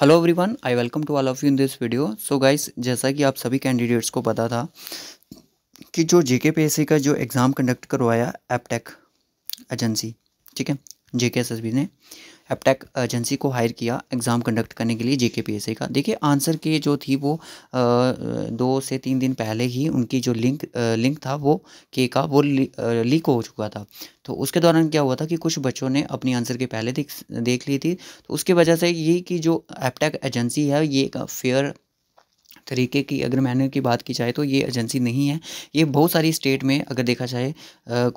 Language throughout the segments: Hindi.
hello everyone I welcome to all of you in this video so guys जैसा कि आप सभी कैंडिडेट्स को पता था कि जो जेके पीएससी का जो एग्ज़ाम कंडक्ट करवाया एपटेक एजेंसी ठीक है जेके एसएसबी ने हैपटेक एजेंसी को हायर किया एग्ज़ाम कंडक्ट करने के लिए जे का देखिए आंसर के जो थी वो दो से तीन दिन पहले ही उनकी जो लिंक लिंक था वो के का वो लीक हो चुका था तो उसके दौरान क्या हुआ था कि कुछ बच्चों ने अपनी आंसर के पहले देख देख ली थी तो उसकी वजह से ये कि जो एपटेक एजेंसी है ये एक फेयर तरीके की अगर मैनर की बात की जाए तो ये एजेंसी नहीं है ये बहुत सारी स्टेट में अगर देखा जाए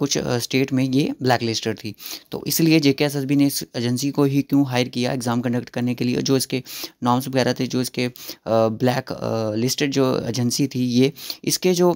कुछ स्टेट में ये ब्लैक लिस्टेड थी तो इसलिए जे ने इस एजेंसी को ही क्यों हायर किया एग्ज़ाम कंडक्ट करने के लिए जो इसके नॉर्म्स वगैरह थे जो इसके ब्लैक लिस्टेड जो एजेंसी थी ये इसके जो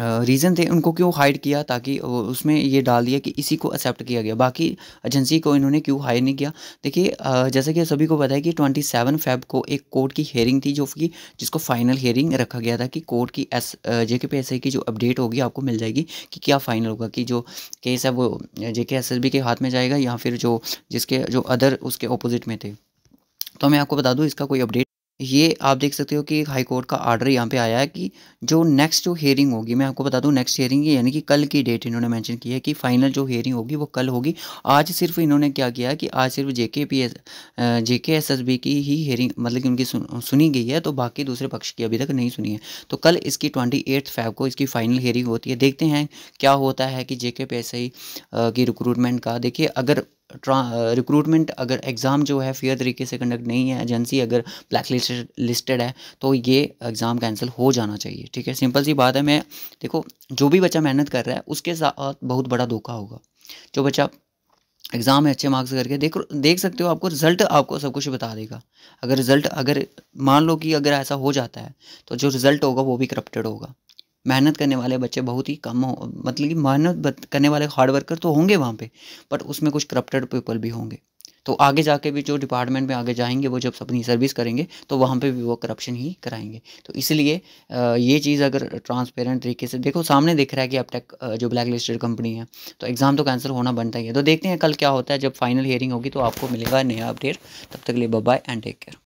रीज़न थे उनको क्यों हाइड किया ताकि उसमें ये डाल दिया कि इसी को एक्सेप्ट किया गया बाकी एजेंसी को इन्होंने क्यों हायर नहीं किया देखिए जैसा कि सभी को पता है कि 27 फेब को एक कोर्ट की हेयरिंग थी जो कि जिसको फाइनल हेयरिंग रखा गया था कि कोर्ट की एस जे के पी एस की जो अपडेट होगी आपको मिल जाएगी कि क्या फाइनल होगा कि जो केस है वो जे के एस एस बी के हाथ में जाएगा या फिर जो जिसके जो अदर उसके अपोजिट में थे तो मैं आपको बता दूँ इसका कोई अपडेट ये आप देख सकते हो कि हाई कोर्ट का आर्डर यहाँ पे आया है कि जो नेक्स्ट जो हेयरिंग होगी मैं आपको बता दूँ नेक्स्ट हेयरिंग यानी कि कल की डेट इन्होंने मेंशन की है कि फाइनल जो हेयरिंग होगी वो कल होगी आज सिर्फ इन्होंने क्या किया कि आज सिर्फ जे के पी एस जे के एस एस बी की ही हेयरिंग मतलब कि उनकी सुन, सुनी गई है तो बाकी दूसरे पक्ष की अभी तक नहीं सुनी है तो कल इसकी ट्वेंटी एट्थ फैब को इसकी फाइनल हेयरिंग होती है देखते हैं क्या होता है कि जे के पी एस आई की रिक्रूटमेंट का देखिए अगर रिक्रूटमेंट अगर एग्ज़ाम जो है फेयर तरीके से कंडक्ट नहीं है एजेंसी अगर ब्लैक लिस्टेड है तो ये एग्ज़ाम कैंसिल हो जाना चाहिए ठीक है सिंपल सी बात है मैं देखो जो भी बच्चा मेहनत कर रहा है उसके साथ बहुत बड़ा धोखा होगा जो बच्चा एग्ज़ाम में अच्छे मार्क्स करके देख देख सकते हो आपको रिज़ल्ट आपको सब कुछ बता देगा अगर रिज़ल्ट अगर मान लो कि अगर ऐसा हो जाता है तो जो रिज़ल्ट होगा वो भी करप्टेड होगा मेहनत करने वाले बच्चे बहुत ही कम हो मतलब कि मेहनत करने वाले हार्ड वर्कर तो होंगे वहाँ पे बट उसमें कुछ करप्टेड पीपल भी होंगे तो आगे जाके भी जो डिपार्टमेंट में आगे जाएंगे वो जब अपनी सर्विस करेंगे तो वहाँ पे भी वो करप्शन ही कराएंगे तो इसलिए ये चीज़ अगर ट्रांसपेरेंट तरीके से देखो सामने दिख रहा है कि अब तक जो ब्लैक लिस्टेड कंपनी है तो एग्ज़ाम तो कैंसिल होना बनता ही है तो देखते हैं कल क्या होता है जब फाइनल हियरिंग होगी तो आपको मिलेगा नया अपडेट तब तक लिए बाय एंड टेक केयर